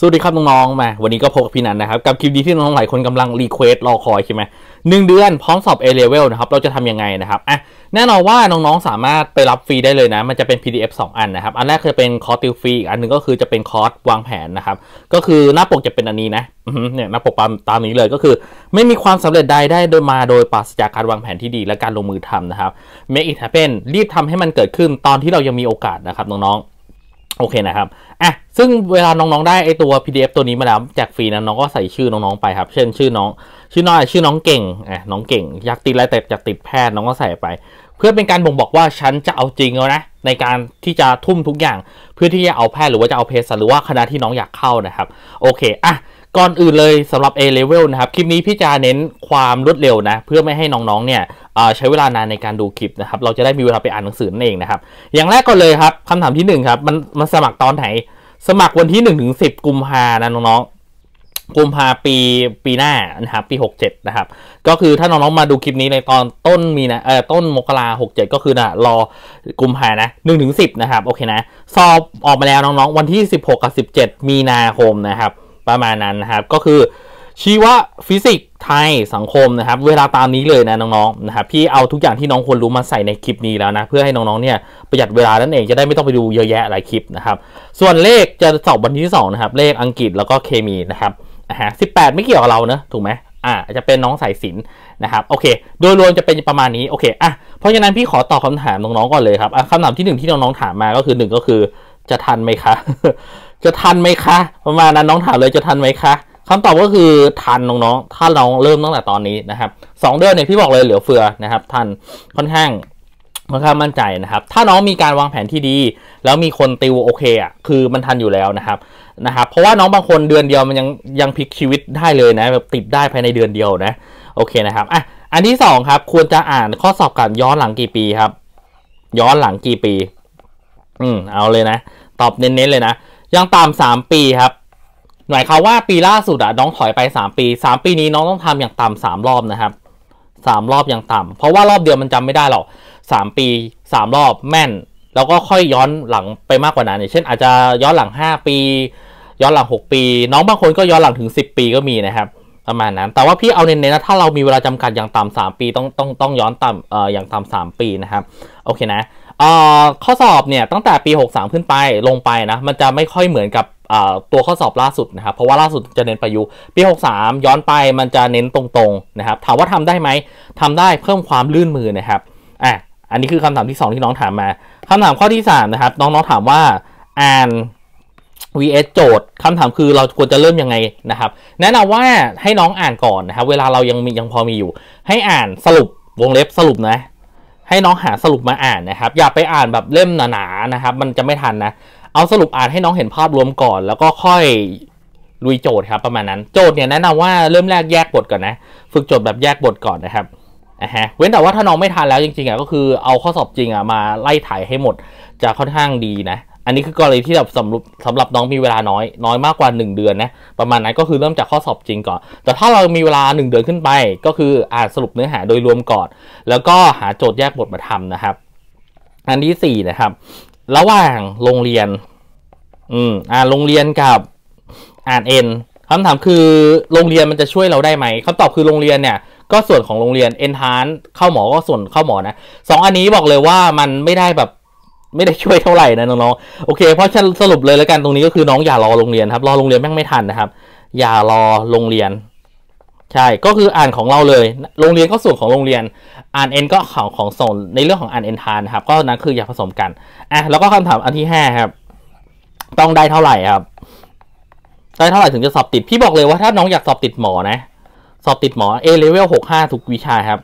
สวัสดีครับ น้องๆมาวันนี้ก็พบกับพี่นันนะครับกับคลิปดีที่น้องๆหลายคนกำลังรีเควสรอคอยใช่ไหมหนึ่งเดือนพร้อมสอบ A level นะครับเราจะทํำยังไงนะครับอ่ะแน่นอนว่าน้องๆสามารถไปรับฟรีได้เลยนะ มันจะเป็น PDF 2 อันนะครับอันแรกือเป็นคอร์สติวฟรีออันนึงก็คือจะเป็นคอร์สวางแผนนะครับก็คือหน้าปกจะเป็นอันนี้นะเนี่ยหน้าปกตามนี้เลยก็คือ ไม่มีความสำเร็จใดได้โดยมาโดยปราศจากการวางแผนที่ดีและการลงมือทำนะครับ make it happen รีบทำให้มันเกิดขึ้นตอนที่เรายังมีโอกาสนะครับน้องๆโอเคนะครับอ่ะซึ่งเวลาน้องๆได้ไอตัว PDF ตัวนี้มาแล้วจากฟรีนะน้องก็ใส่ชื่อน้องๆไปครับ เช่นชื่อน้อง ชื่อน้อง ชื่อน้องเก่งอ่ะน้องเก่งอยากติดอะไรแต่อยากติดแพทย์น้องก็ใส่ไป เพื่อเป็นการบ่งบอกว่าฉันจะเอาจริงแล้วนะในการที่จะทุ่มทุกอย่าง เพื่อที่จะเอาแพทย์หรือว่าจะเอาเพศหรือว่าคณะที่น้องอยากเข้านะครับ โอเค อ่ะก่อนอื่นเลยสำหรับ A level นะครับ คลิปนี้พี่จะเน้นความรวดเร็วนะ เพื่อไม่ให้น้องๆ เนี่ยใช้เวลานานในการดูคลิปนะครับ เราจะได้มีเวลาไปอ่านหนังสือนั่นเองนะครับ อย่างแรกก่อนเลยครับคำถามที่1ครับมันมันสมัครตอนไหน สมัครวันที่1นถึงสิกุมภานะน้องๆ กุมภาปีปีหน้านะครับปี 67 นะครับ ก็คือถ้าน้องๆ มาดูคลิปนี้ในตอนต้นมีนะเออต้นมกราหกเจ็ดก็คือนะรอกุมภานะหนึ่งถึงสินะครับโอเคนะสอบออกมาแล้วน้องๆวันที่ 16กับ17 มีนาคมนะครับประมาณนั้นนะครับ ก็คือชีวะฟิสิกส์ไทยสังคมนะครับ เวลาตามนี้เลยนะน้องๆนะครับพี่เอาทุกอย่างที่น้องควรรู้มาใส่ในคลิปนี้แล้วนะ เพื่อให้น้องๆเนี่ยประหยัดเวลานั่นเองจะได้ไม่ต้องไปดูเยอะแยะหลายคลิปนะครับ ส่วนเลขจะสอบวันที่2นะครับ เลขอังกฤษแล้วก็เคมีนะครับอ่ะฮะสิไม่เกี่ยวกับเราเนะ ถูกไหม อ่าจะเป็นน้องสายสินนะครับ โอเค โดยรวมจะเป็นประมาณนี้โอเคอ่ะเพราะฉะนั้นพี่ขอตอบคาถามน้องๆก่อนเลยครับคำถามที่1ที่น้องๆถามมาก็คือ1ก็คือจะทันไหมคะจะทันไหมคะ ประมาณนั้นน้องถามเลยจะทันไหมคะคำตอบก็คือทันน้องๆถ้าเราเริ่มตั้งแต่ตอนนี้นะครับสองเดือนเนี่ยพี่บอกเลยเหลือเฟือนะครับ ทันค่อนข้างค่อนข้างมั่นใจนะครับ ถ้าน้องมีการวางแผนที่ดีแล้วมีคนติวโอเค อ่ะคือมันทันอยู่แล้วนะครับนะครับเพราะว่าน้องบางคนเดือนเดียวมันยังยังพลิกชีวิตได้เลยนะ แบบติดได้ภายในเดือนเดียวนะ โอเคนะครับอ่ะอันที่2ครับ ควรจะอ่านข้อสอบการย้อนหลังกี่ปีครับ ย้อนหลังกี่ปี อืมเอาเลยนะ ตอบเน้นๆ เลยนะยังตามสามปีครับหมายความว่าปีล่าสุดอะน้องถอยไปสามปี สามปีนี้น้องต้องทำอย่างต่ำสามรอบนะครับสามรอบอย่างต่ำ เพราะว่ารอบเดียวมันจำไม่ได้หรอก สามปีสามรอบแม่น แล้วก็ค่อยย้อนหลังไปมากกว่านั้นอย่างเช่นอาจจะย้อนหลังห้าปี ย้อนหลังหกปี น้องบางคนก็ย้อนหลังถึงสิบปีก็มีนะครับ ประมาณนั้น แต่ว่าพี่เอาเน้นๆนะ ถ้าเรามีเวลาจำกัดอย่างต่ำสามปีต้องต้องต้องย้อนต่ำเอ่ออย่างต่ำสามปีนะครับโอเคนะข้อสอบเนี่ยตั้งแต่ปี63ขึ้นไปลงไปนะมันจะไม่ค่อยเหมือนกับตัวข้อสอบล่าสุดนะครับเพราะว่าล่าสุดจะเน้นประยุปี63ย้อนไปมันจะเน้นตรงๆนะครับถามว่าทำได้ไหมทำได้เพิ่มความลื่นมือนะครับอ่ะอันนี้คือคำถามที่ 2 ที่น้องถามมา คำถามข้อที่3นะครับน้องๆถามว่าอ่าน vs โจทย์คำถามคือเราควรจะเริ่มยังไงนะครับแนะนำว่าให้น้องอ่านก่อนนะครับเวลาเรายังมียังพอมีอยู่ ให้อ่านสรุปวงเล็บสรุปนะให้น้องหาสรุปมาอ่านนะครับอย่าไปอ่านแบบเล่มหนาๆนะครับ มันจะไม่ทันนะ เอาสรุปอ่านให้น้องเห็นภาพรวมก่อน แล้วก็ค่อยลุยโจทย์ครับประมาณนั้นโจทย์เนี่ยแนะนำว่าเริ่มแรกแยกบทก่อนนะ ฝึกโจทย์แบบแยกบทก่อนนะครับนะฮะเว้นแต่ว่าถ้าน้องไม่ทันแล้วจริงๆอ่ะก็คือเอาข้อสอบจริงอ่ะมาไล่ถ่ายให้หมดจะค่อนข้างดีนะอันนี้คือกรณีที่แบบสำหรับสำหรับน้องมีเวลาน้อย น้อยมากกว่า 1 เดือนนะประมาณนั้นก็คือเริ่มจากข้อสอบจริงก่อน แต่ถ้าเรามีเวลา 1 เดือนขึ้นไป ก็คืออ่านสรุปเนื้อหาโดยรวมก่อน แล้วก็หาโจทย์แยกบทมาทำนะครับ อันที่4นะครับ ระหว่างโรงเรียนอืมอ่านโรงเรียนกับ อ่านเอ็นคำถามคือโรงเรียนมันจะช่วยเราได้ไหมคำตอบคือโรงเรียนเนี่ย ก็ส่วนของโรงเรียนเอ็นทานเข้าหมอก็ส่วนเข้าหมอนะสองอันนี้บอกเลยว่ามันไม่ได้แบบไม่ได้ช่วยเท่าไหร่นะน้องๆโอเค เพราะฉัน สรุปเลยแล้วกันตรงนี้ก็คือน้องอย่ารอโรงเรียนครับรอโรงเรียนแม่งไม่ทันนะครับ อย่ารอโรงเรียน ใช่ก็คืออ่านของเราเลย โรงเรียนก็ส่วนของโรงเรียนอ่านเอ็นก็ของของส่วนในเรื่องของอ่านเอ็นทานครับ ก็นั้นคืออย่าผสมกันอ่ะแล้วก็คำถาม อันที่ห้าครับ ต้องได้เท่าไหร่ครับ ได้เท่าไหร่ถึงจะสอบติดพี่บอกเลยว่าถ้าน้องอยากสอบติดหมอนะสอบติดหมอเอเลเวลหกห้าทุกวิชาครับ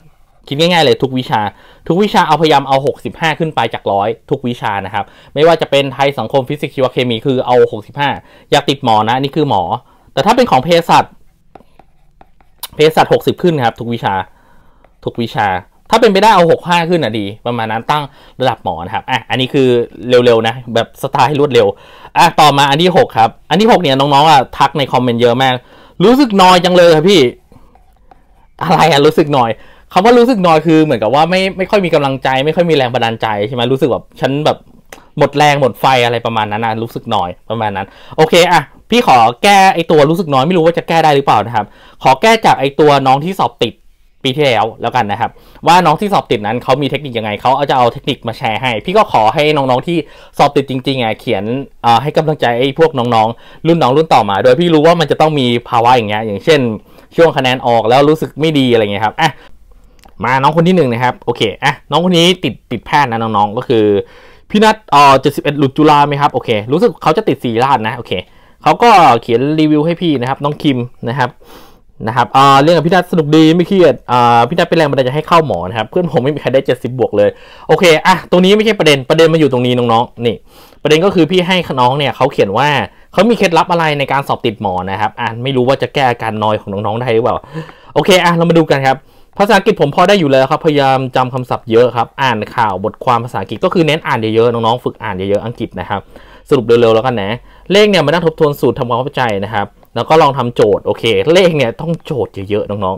คิดง่ายๆเลย ทุกวิชา ทุกวิชาเอาพยายามเอา65ขึ้นไปจากร้อยทุกวิชานะครับ ไม่ว่าจะเป็นไทยสังคมฟิสิกส์ชีวเคมีคือเอา 65 อยากติดหมอนะนี่คือหมอ แต่ถ้าเป็นของเภสัช เภสัช60 ขึ้นครับ ทุกวิชา ทุกวิชา ถ้าเป็นไปได้เอา65ขึ้นอ่ะดี ประมาณนั้นตั้งระดับหมอนะครับ อ่ะอันนี้คือเร็วๆนะแบบสไตล์รวดเร็ว อ่ะต่อมาอันที่6ครับ อันที่6เนี่ยน้องๆอ่ะทักในคอมเมนต์เยอะมาก รู้สึกนอยจังเลยครับพี่ อะไรอ่ะรู้สึกหน่อยคำว่ารู้สึกน้อยคือ เหมือนกับว่าไม่ไม่ค่อยมีกำลังใจไม่ค่อยมีแรงบันดาลใจใช่ไหมรู้สึกแบบฉันแบบหมดแรงหมดไฟอะไรประมาณนั้นนะรู้สึกน้อยประมาณนั้นโอเคอ่ะพี่ขอแก้ไอตัวรู้สึกน้อยไม่รู้ว่าจะแก้ได้หรือเปล่านะครับ ขอแก้จากไอตัวน้องที่สอบติดปีที่แล้วแล้วกันนะครับว่าน้องที่สอบติดนั้นเขามีเทคนิคยังไงเขาเอาจะเอาเทคนิคมาแชร์ให้ พี่ก็ขอให้น้องๆที่สอบติดจริงๆอ่ะเขียนให้กำลังใจไอ้พวกน้องๆรุ่นน้องรุ่นต่อมา โดยพี่รู้ว่ามันจะต้องมีภาวะอย่างเงี้ยอย่างเช่น ช่วงคะแนนออกแล้วรู้สึกไม่ดีอะไรเงี้ยครับอ่ะมาน้องคนที่หนึ่งนะครับ โอเคอ่ะน้องคนนี้ติดติดแพทย์นะน้องๆก็คือพี่นัทเอ่อเจ็ดสิบเอ็ดหลุดจุฬาไหมครับโอเครู้สึกเขาจะติดสีลาดนะโอเคเขาก็เขียนรีวิวให้พี่นะครับ น้องคิมนะครับนะครับเอ่อเรื่องกับพี่นัทสนุกดีไม่เครียดอ่าพี่นัทเป็นแรงบันดาลใจให้เข้าหมอนะครับ เพื่อนผมไม่มีใครได้เจ็ดสิบบวกเลย โอเคอ่ะตรงนี้ไม่ใช่ประเด็นประเด็นมาอยู่ตรงนี้น้องๆนี่ประเด็นก็คือพี่ให้น้องเนี่ยเขาเขียนว่าเขามีเคล็ดลับอะไรในการสอบติดหมอนะครับ อ่าไม่รู้ว่าจะแก้อาการนอยของน้องๆได้หรือเปล่า โอเค อ่ะเรามาดูกันครับภาษาอังกฤษผมพอได้อยู่แล้วครับ พยายามจำคำศัพท์เยอะครับ อ่านข่าวบทความภาษาอังกฤษก็คือเน้นอ่านเยอะๆน้องๆฝึกอ่านเยอะๆอังกฤษนะครับ สรุปเร็วๆแล้วกันนะ เลขเนี่ยมานั่งทบทวนสูตรทำความเข้าใจนะครับ แล้วก็ลองทำโจทย์โอเค เลขเนี่ยต้องโจทย์เยอะๆน้อง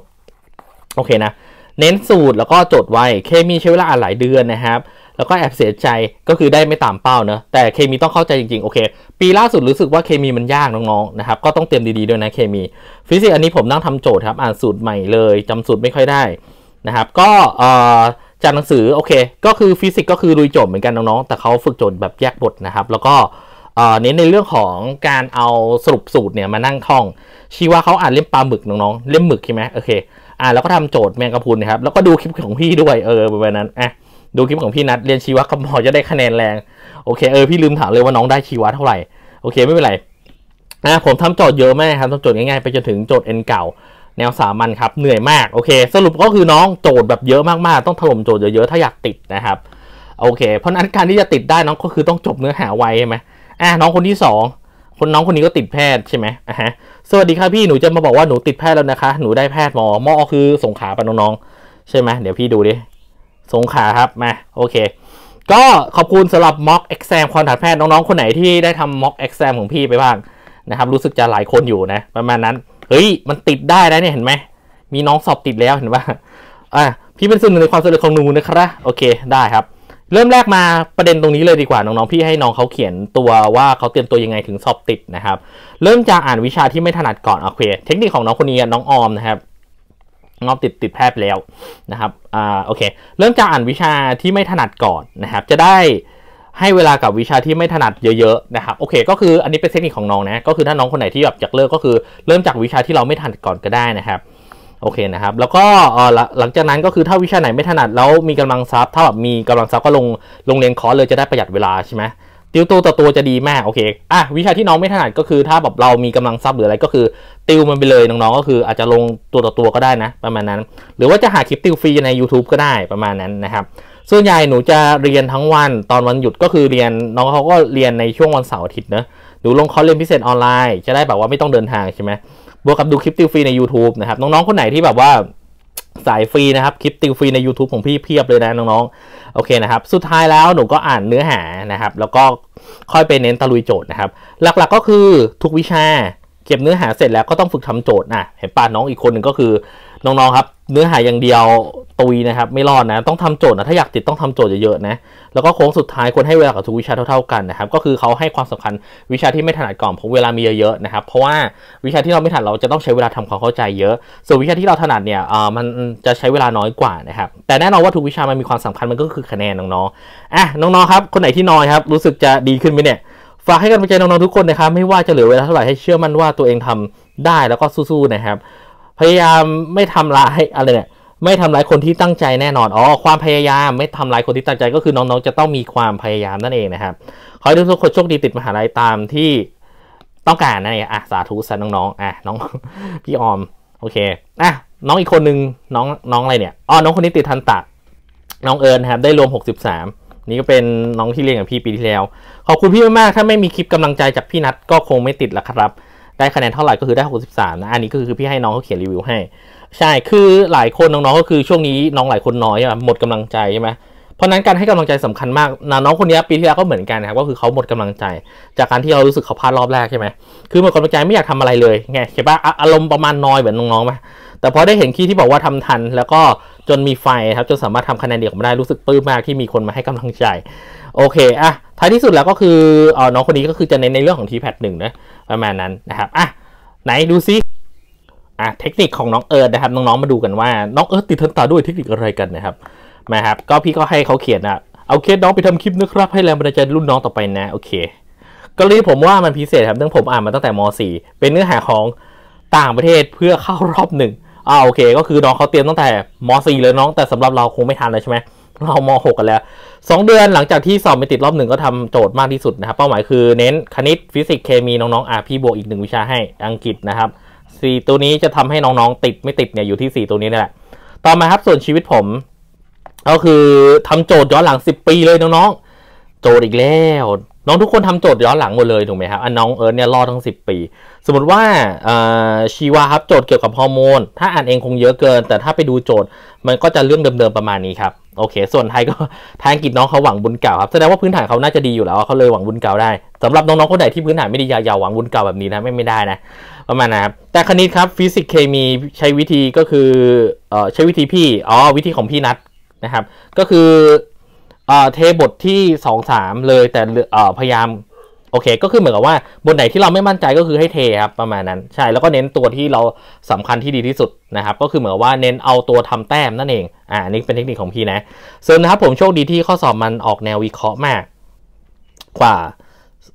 ๆโอเคนะ เน้นสูตรแล้วก็โจทย์ไว้ เคมีใช้เวลาอ่านหลายเดือนนะครับแล้วก็แอบเสียใจก็คือได้ไม่ตามเป้าเนะแต่เคมีต้องเข้าใจจริงๆโอเคปีล่าสุดรู้สึกว่าเคมีมันยากน้องๆนะครับก็ต้องเตรียมดีๆด้วยนะเคมีฟิสิกส์อันนี้ผมนั่งทำโจทย์ครับอ่านสูตรใหม่เลย จำสูตรไม่ค่อยได้นะครับก็จากหนังสือโอเคก็คือฟิสิกส์ก็คือลุยโจทย์เหมือนกันน้องๆแต่เขาฝึกโจทย์แบบแยกบทนะครับแล้วก็เน้นในเรื่องของการเอาสรุปสูตรเนี่ยมานั่งท่องชีว่าเขาอ่านเล่มปลาหมึกน้องๆเล่มหมึกใช่ไหมโอเคอ่าแล้วก็ทำโจทย์แมงกะพรุนนะครับแล้วก็ดูคลิปของพี่ด้วยเออประมาณนั้นอ่ะดูคลิปของพี่นัดเรียนชีวะบหพอจะได้คะแนนแรงโอเคเออพี่ลืมถามเลยว่าน้องได้ชีวะเท่าไหร่โอเค ไม่เป็นไรนะผมทำโจทย์เยอะมากครับทำโจทย์ง่ายๆไปจนถึงโจทย์เอนเก่า แนวสามัญครับ เหนื่อยมากโอเค สรุปก็คือน้องโจทย์แบบเยอะมากๆต้องถล่มโจทย์เยอะๆถ้าอยากติดนะครับโอเค เพราะนั้นการที่จะติดได้น้องก็คือต้องจบเนื้อหาไวใช่ไหมอ่ะน้องคนที่2คนน้องคนนี้ก็ติดแพทย์ใช่ไหมอ่ะฮะสวัสดีครับพี่หนูจะมาบอกว่าหนูติดแพทย์แล้วนะคะ หนูได้แพทย์หมอหมอคือสงขาปะน้องๆใช่ไหมเดี๋ยวพี่ดูดิสงขาครับมาโอเค ก็ขอบคุณสำหรับม็อก e อ a m ซมความถัดแพทย์น้องๆ คนไหนที่ได้ทำม็อก e อ a m ซมของพี่ไปบ้าง นะครับ รู้สึกจะหลายคนอยู่นะประมาณนั้นเฮ้ยมันติดได้นะเนี่ย เห็นไหม มีน้องสอบติดแล้วเห็นปะอ่ะพี่เป็นส่วนหนึ่งในความสำเร็จของหนูนะครับโอเคได้ครับ เริ่มแรกมาประเด็นตรงนี้เลยดีกว่าน้องๆ พี่ให้น้องเขาเขียนตัวว่าเขาเตรียมตัวยังไงถึงสอบติดนะครับเริ่มจากอ่านวิชาที่ไม่ถนัดก่อนโอเคเทคนิคของน้องคนนี้น้องออมนะครับงอบติดติดแพทย์ไปแล้วนะครับ อ่า โอเค เริ่มจากอ่านวิชาที่ไม่ถนัดก่อนนะครับ จะได้ให้เวลากับวิชาที่ไม่ถนัดเยอะ ๆนะครับ โอเค ก็คืออันนี้เป็นเทคนิคของน้องนะ ก็คือถ้าน้องคนไหนที่แบบอยากเลิกก็คือเริ่มจากวิชาที่เราไม่ถนัดก่อนก็ได้นะครับ โอเคนะครับ แล้วก็หลังจากนั้นก็คือถ้าวิชาไหนไม่ถนัดแล้วมีกำลังทรัพย์ถ้าแบบมีกำลังทรัพย์ก็ลงลงเรียนคอร์สเลยจะได้ประหยัดเวลาใช่ไหมติวตัวต่อตัวจะดีมาก โอเคอ่ะวิชาที่น้องไม่ถนัดก็คือถ้าแบบเรามีกำลังทรัพย์หรืออะไรก็คือติวมันไปเลย น้องๆก็คืออาจจะลงตัวต่อตัวก็ได้นะ ประมาณนั้น หรือว่าจะหาคลิปติวฟรีใน YouTube ก็ได้ประมาณนั้นนะครับส่วนใหญ่หนูจะเรียนทั้งวันตอนวันหยุดก็คือเรียนน้องเขาก็เรียนในช่วงวันเสาร์อาทิตย์นะหนูลงคอร์สเรียนพิเศษออนไลน์จะได้แบบว่าไม่ต้องเดินทางใช่ไหมบวกกับดูคลิปติวฟรีใน YouTube นะครับน้องๆคนไหนที่แบบว่าสายฟรีนะครับคลิปติวฟรีใน YouTube ของพี่เพียบเลยนะน้องๆโอเคนะครับ สุดท้ายแล้วหนูก็อ่านเนื้อหานะครับ แล้วก็ค่อยไปเน้นตะลุยโจทย์นะครับ หลักๆก็คือทุกวิชาเก็บเนื้อหาเสร็จแล้วก็ต้องฝึกทำโจทย์นะเห็นป่าน้องอีกคนหนึ่งก็คือน้องๆครับ เนื้อหายอย่างเดียวตุยนะครับ ไม่รอดนะต้องทำโจทย์นะถ้าอยากติดต้องทำโจทย์เยอะๆนะ แล้วก็โค้งสุดท้ายควรให้เวลากับทุกวิชาเท่าๆกันนะครับ ก็คือเขาให้ความสำคัญวิชาที่ไม่ถนัดก่อนผมเวลามีเยอะๆนะครับ เพราะว่าวิชาที่เราไม่ถนัดเราจะต้องใช้เวลาทำความเข้าใจเยอะส่วนวิชาที่เราถนัดเนี่ยมันจะใช้เวลาน้อยกว่านะครับ แต่แน่นอนว่าทุกวิชามันมีความสำคัญมันก็คือคะแนนน้องๆอ่ะน้องๆครับคนไหนที่น้อยครับ รู้สึกจะดีขึ้นไหมเนี่ยฝากให้กำลังใจน้องๆทุกคนนะครับ ไม่ว่าจะเหลือเวลาเท่าไหร่ให้เชื่อมั่นว่าตัวเองทำได้แล้วก็สู้ๆนะครับพยายามไม่ทำร้ายอะไรเนี่ยไม่ทำร้ายคนที่ตั้งใจแน่นอนอ๋อความพยายามไม่ทำร้ายคนที่ตั้งใจก็คือน้องๆจะต้องมีความพยายามนั่นเองนะครับ ขอให้ทุกคนโชคดีติดมหาลัยตามที่ต้องการนะเนีอยอ่ะสาธุสัน้องๆอ่ะน้องพี่ออม โอเคอ่ะ น้องอีกคนนึงน้องน้องอะไรเนี่ยอ๋อน้องคนนี้ติดทันตะน้องเอิญครับได้รวม63นี่ก็เป็นน้องที่เรียนกับพี่ปีที่แล้วขอบคุณพี่มากๆถ้าไม่มีคลิปกำลังใจจากพี่นัทก็คงไม่ติดละครับได้คะแนนเท่าไหร่ก็คือได้63นะ อันนี้ก็คือพี่ให้น้องเขาเขียนรีวิวให้ ใช่ คือหลายคนน้องๆ ก็คือช่วงนี้น้องหลายคนน้อย หมดกำลังใจใช่ไหมเพราะนั้นการให้กำลังใจสำคัญมากนะน้องคนนี้ปีที่แล้วก็เหมือนกันนะครับ ก็คือเขาหมดกำลังใจ จากการที่เรารู้สึกเขาพลาดรอบแรกใช่ไหมคือหมดกำลังใจไม่อยากทำอะไรเลยไงเห็นปะอารมณ์ประมาณน้อยเหมือนน้องๆไหมแต่พอได้เห็นคีที่บอกว่าทำทัน แล้วก็จนมีไฟครับจนสามารถทำคะแนนเดียวมาได้รู้สึกปลื้มมากที่มีคนมาให้กำลังใจ โอเคอะท้ายที่สุดแล้วก็คืออน้องคนนี้ก็คือจะเน้นในเรื่องของทีแพดหนึ่งนะประมาณนั้นนะครับ อ่ะไหนดูซิ อ่ะเทคนิคของน้องเอิร์ดนะครับ น้องๆมาดูกันว่าน้องเอิร์ดติดเทิร์นต่อด้วยเทคนิคอะไรกันนะครับมาครับก็พี่ก็ให้เขาเขียนนะเอาเคสน้องไปทำคลิปนะครับให้แรงบันดาลใจรุ่นน้องต่อไปนะโอเค ก็เลยผมว่ามันพิเศษครับเนื่องผมอ่านมาตั้งแต่ม .4 เป็นเนื้อหาของต่างประเทศเพื่พื่อเข้ารอบหนึ่งอ่าโอเคก็คือน้องเขาเตรียมตั้งแต่ม .4 เลยน้องแต่สำหรับเราคงไม่ทันเลยใช่ไหมเราม .6 กันแล้ว2เดือน หลังจากที่สอบไปติดรอบหนึ่งก็ทำโจทย์มากที่สุดนะครับ เป้าหมายคือเน้นคณิตฟิสิกส์เคมีน้องๆ อ่ะพี่บวกอีกหนึ่งวิชาให้ อังกฤษนะครับ 4 ตัวนี้จะทำให้น้อง ๆ ติดไม่ติดเนี่ยอยู่ที่ 4 ตัวนี้นี่แหละ ต่อมาครับส่วนชีวิตผมก็คือทำโจทย์ย้อนหลัง 10 ปีเลยน้อง ๆ โจทย์อีกแล้วน้องทุกคนทำโจทย์ย้อนหลังหมดเลยถูกไหมครับอันน้องเอิร์ธเนี่ยรอทั้ง 10 ปี สมมติว่าชีวาครับโจทย์เกี่ยวกับฮอร์โมน ถ้าอ่านเองคงเยอะเกิน แต่ถ้าไปดูโจทย์มันก็จะเรื่องเดิมๆประมาณนี้ครับ โอเค ส่วนไทยก็ทางอังกฤษน้องเขาหวังบุญเก่าครับแสดงว่าพื้นฐานเขาน่าจะดีอยู่แล้วเขาเลยหวังบุญเก่า ได้สำหรับน้องๆคนไหนที่พื้นฐานไม่ดีอย่าหวังบุญเก่าแบบนี้นะไม่ไม่ได้นะ ประมาณนะครับแต่คณิตครับฟิสิกส์เคมีใช้วิธีก็คือใช้วิธีพี่อ๋อวิธีของพี่นัทนะครับก็คือเทบทที่สองสามเลยแต่พยายามโอเคก็คือเหมือนกับว่าบนไหนที่เราไม่มั่นใจก็คือให้เทครับประมาณนั้น ใช่แล้วก็เน้นตัวที่เราสำคัญที่ดีที่สุดนะครับ ก็คือเหมือนว่าเน้นเอาตัวทำแต้มนั่นเองอ่านี่เป็นเทคนิคของพี่นะึ่งนนะครับผมโชคดีที่ข้อสอบมันออกแนววิเคราะห์มาก กว่า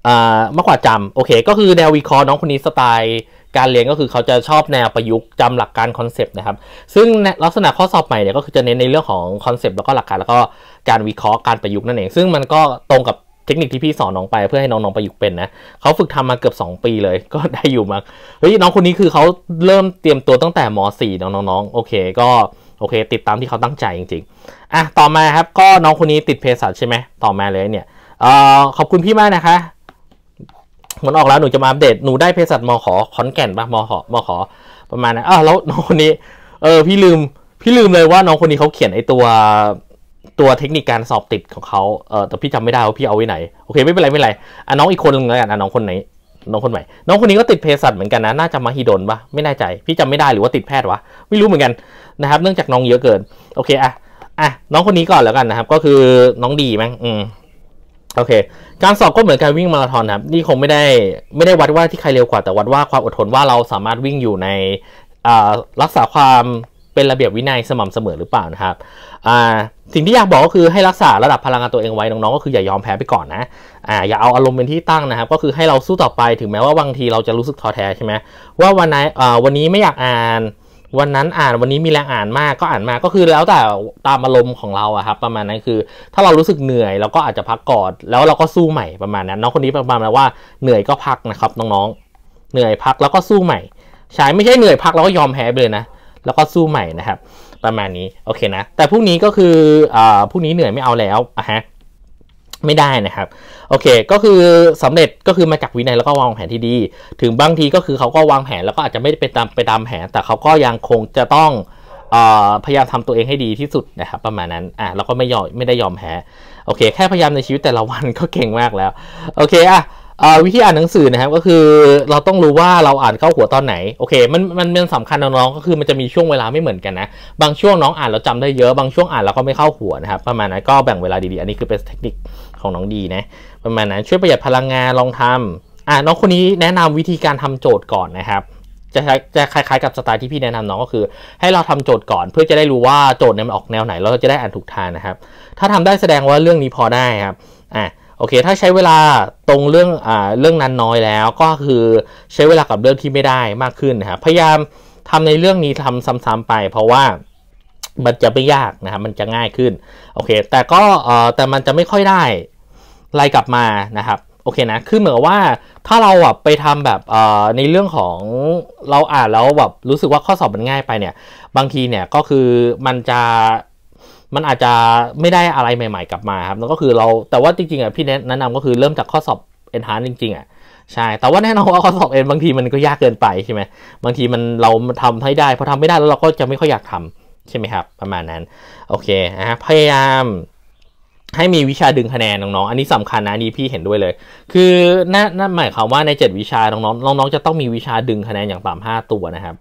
อ่ามากกว่าจำโอเค ก็คือแนววิเคราะห์น้องคนนี้สไตล์การเรียนก็คือเขาจะชอบแนวประยุกต์จำหลักการคอนเซปต์นะครับ ซึ่งลักษณะข้อสอบใหม่เนี่ยก็คือจะเน้นในเรื่องของคอนเซปต์แล้วก็หลักการแล้วก็การวิเคราะห์การประยุกต์นั่นเอง ซึ่งมันก็ตรงกับเทคนิคที่พี่สอนน้องไปเพื่อให้น้องๆ ประยุกต์เป็นนะเขาฝึกทำมาเกือบ 2 ปีเลยก็ได้อยู่มาเฮ้ยน้องคนนี้คือเขาเริ่มเตรียมตัวตั้งแต่ม .4 น้องๆโอเคก็โอเค ติดตามที่เขาตั้งใจจริง ๆอ่ะต่อมาครับก็น้องคนนี้ติดเพศสั์ใช่ไหมต่อมาเลยเนี่ยเอ่อขอบคุณพี่มากนะคะมันออกแล้วหนูจะมาอัปเดตหนูได้เพสัตมอขอขอนแก่นปะมอขอมอขอประมาณนั้นอ้าวแล้วน้องคนนี้เออ พี่ลืมพี่ลืมเลยว่า น้องคนนี้เขาเขียนไอตัว ตัวเทคนิคการสอบติดของเขาเออแต่พี่จำไม่ได้ว่าพี่เอาไว้ไหนโอเค ไม่เป็นไรไม่เป็นไรอ่ะน้องอีกคนนึงแล้วกันอ่ะน้องคนไหนน้องคนใหม่น้องคนนี้ก็ติดเพสัตเหมือนกันนะน่าจะมาฮิดนปะไม่แน่ใจ พี่จำไม่ได้หรือว่าติดแพทย์วะไม่รู้เหมือนกันนะครับ เนื่องจากน้องเยอะเกิน โอเคอ่ะอ่ะน้องคนนี้ก่อนแล้วกันนะครับ ก็คือน้องดีมั้งอืมโอเค การสอบก็เหมือนการวิ่งมาราธอนครับ นี่คงไม่ได้ไม่ได้วัดว่าที่ใครเร็วกว่า แต่วัดว่าความอดทนว่าเราสามารถวิ่งอยู่ในรักษาความเป็นระเบียบวินัยสม่ำเสมอหรือเปล่านะครับสิ่งที่อยากบอกก็คือให้รักษาระดับพลังงานตัวเองไว้น้องๆก็คืออย่ายอมแพ้ไปก่อนนะออย่าเอาอารมณ์เป็นที่ตั้งนะครับก็คือให้เราสู้ต่อไปถึงแม้ว่าบางทีเราจะรู้สึกท้อแท้ใช่ไหมว่าวันไหนวันนี้ไม่อยากอ่านวันนั้นอ่านวันนี้มีแรงอ่านมากก็อ่านมาก็คือแล้วแต่ตามอารมณ์ของเราอะครับประมาณนั้นคือ ถ้าเรารู้สึกเหนื่อยเราก็อาจจะพักก่อนแล้วเราก็สู้ใหม่ประมาณนั้นน้องคนนี้ประมาณว่าเหนื่อยก็พักนะครับน้องๆเหนื่อยพักแล้วก็สู้ใหม่ ใช่ไม่ใช่เหนื่อยพักแล้วก็ยอมแพ้ไปเลยนะ แล้วก็สู้ใหม่นะครับ ประมาณนี้โอเคนะ แต่พวกนี้ก็คืออ่าพวกนี้เหนื่อยไม่เอาแล้วอะฮะไม่ได้นะครับโอเคก็คือสำเร็จก็คือมาจากวินัยแล้วก็วางแผนที่ดี ถึงบางทีก็คือเขาก็วางแผนแล้วก็อาจจะไม่ไปตามไปตามแผน แต่เขาก็ยังคงจะต้องพยายามทำตัวเองให้ดีที่สุดนะครับประมาณนั้นอ่ะเราก็ไม่ยอมไม่ได้ยอมแพ้โอเคแค่พยายามในชีวิตแต่ละวันก็เก่งมากแล้วโอเคอ่ะวิธีอ่านหนังสือนะครับก็คือเราต้องรู้ว่าเราอ่านเข้าหัวตอนไหนโอเคมันมันเป็นสำคัญน้องๆก็คือมันจะมีช่วงเวลาไม่เหมือนกันนะบางช่วงน้องอ่านเราจำได้เยอะบางช่วงอ่านเราก็ไม่เข้าหัวนะครับประมาณนั้นก็แบ่งเวลาดีๆ อันนี้คือเป็นเทคนิคของน้องดีนะประมาณนั้นช่วยประหยัดพลังงานลองทำอ่ะน้องคนนี้แนะนำวิธีการทำโจทย์ก่อนนะครับ จะจะคล้ายๆกับสไตล์ที่พี่แนะนำน้องก็คือ ให้เราทำโจทย์ก่อน เพื่อจะได้รู้ว่าโจทย์เนี่ยมันออกแนวไหน เราจะได้อ่านถูกทางนะครับ ถ้าทำได้แสดงว่าเรื่องนี้พอได้ครับอ่ะโอเค ถ้าใช้เวลาตรงเรื่องอ่าเรื่องนั้นน้อยแล้วก็คือใช้เวลากับเรื่องที่ไม่ได้มากขึ้นนะครับพยายามทำในเรื่องนี้ทำซ้ำๆไป เพราะว่ามันจะไม่ยากนะครับมันจะง่ายขึ้นโอเคแต่ก็เออ่แต่มันจะไม่ค่อยได้ไล่กลับมานะครับโอเคนะ คือเหมือนว่าถ้าเราแบบไปทำแบบในเรื่องของเราอ่านแล้วแบบรู้สึกว่าข้อสอบมันง่าย ไปเนี่ย บางทีเนี่ยก็คือมันจะมันอาจจะไม่ได้อะไรใหม่ๆกลับมาครับแล้วก็คือเราแต่ว่าจริงๆอ่ะพี่แนะนำก็คือเริ่มจากข้อสอบเอ็นฮาร์จริงๆอ่ะใช่ แต่ว่าแน่นอนว่าข้อสอบเอ็นบางทีมันก็ยากเกินไปใช่ไหมบางทีมันเราทำให้ได้พอทำไม่ได้แล้วเราก็จะไม่ค่อยอยากทำใช่ไหมครับ ประมาณนั้น โอเคนะะพยายามให้มีวิชาดึงคะแนนน้องๆ อันนี้สำคัญนะนี่พี่เห็นด้วยเลย คือนั่นหมายความว่าใน 7 วิชาน้องๆ น้องๆ จะต้องมีวิชาดึงคะแนนอย่างต่ำห้าตัวนะครับ